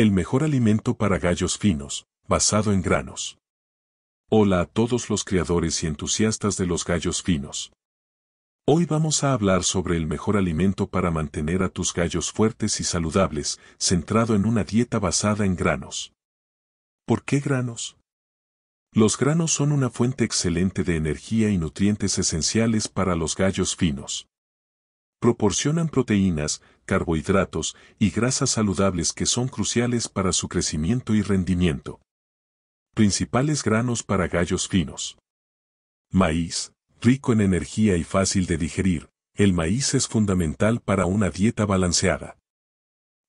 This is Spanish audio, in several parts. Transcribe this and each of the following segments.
El mejor alimento para gallos finos, basado en granos. Hola a todos los criadores y entusiastas de los gallos finos. Hoy vamos a hablar sobre el mejor alimento para mantener a tus gallos fuertes y saludables, centrado en una dieta basada en granos. ¿Por qué granos? Los granos son una fuente excelente de energía y nutrientes esenciales para los gallos finos proporcionan proteínas, carbohidratos y grasas saludables que son cruciales para su crecimiento y rendimiento. Principales granos para gallos finos. Maíz, rico en energía y fácil de digerir, el maíz es fundamental para una dieta balanceada.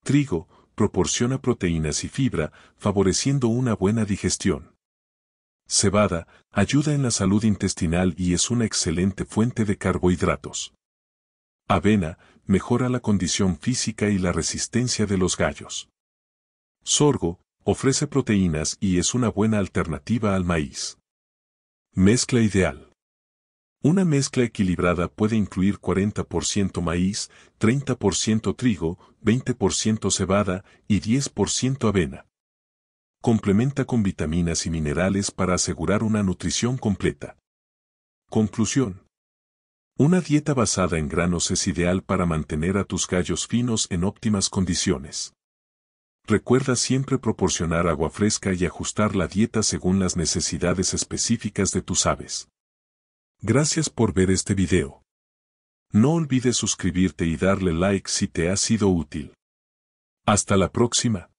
Trigo, proporciona proteínas y fibra, favoreciendo una buena digestión. Cebada, ayuda en la salud intestinal y es una excelente fuente de carbohidratos. Avena, mejora la condición física y la resistencia de los gallos. Sorgo, ofrece proteínas y es una buena alternativa al maíz. Mezcla ideal. Una mezcla equilibrada puede incluir 40% maíz, 30% trigo, 20% cebada y 10% avena. Complementa con vitaminas y minerales para asegurar una nutrición completa. Conclusión. Una dieta basada en granos es ideal para mantener a tus gallos finos en óptimas condiciones. Recuerda siempre proporcionar agua fresca y ajustar la dieta según las necesidades específicas de tus aves. Gracias por ver este video. No olvides suscribirte y darle like si te ha sido útil. Hasta la próxima.